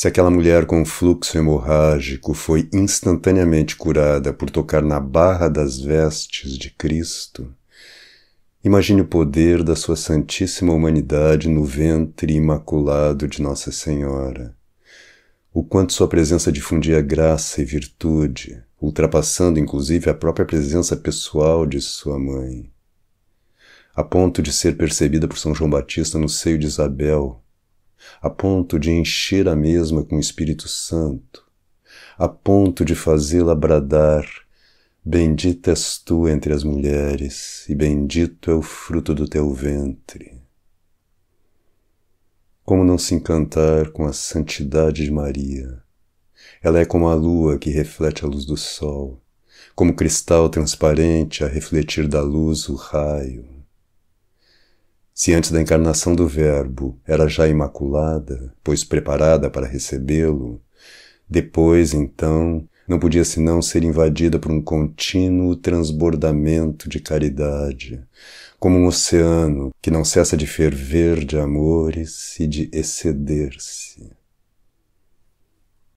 Se aquela mulher com fluxo hemorrágico foi instantaneamente curada por tocar na barra das vestes de Cristo, imagine o poder da sua Santíssima Humanidade no ventre imaculado de Nossa Senhora. O quanto sua presença difundia graça e virtude, ultrapassando inclusive a própria presença pessoal de sua mãe. A ponto de ser percebida por São João Batista no seio de Isabel, a ponto de encher a mesma com o Espírito Santo, a ponto de fazê-la bradar: Bendita és tu entre as mulheres, e bendito é o fruto do teu ventre. Como não se encantar com a santidade de Maria? Ela é como a lua que reflete a luz do sol, como cristal transparente a refletir da luz o raio. Se antes da encarnação do Verbo era já imaculada, pois preparada para recebê-lo, depois, então, não podia senão ser invadida por um contínuo transbordamento de caridade, como um oceano que não cessa de ferver de amores e de exceder-se.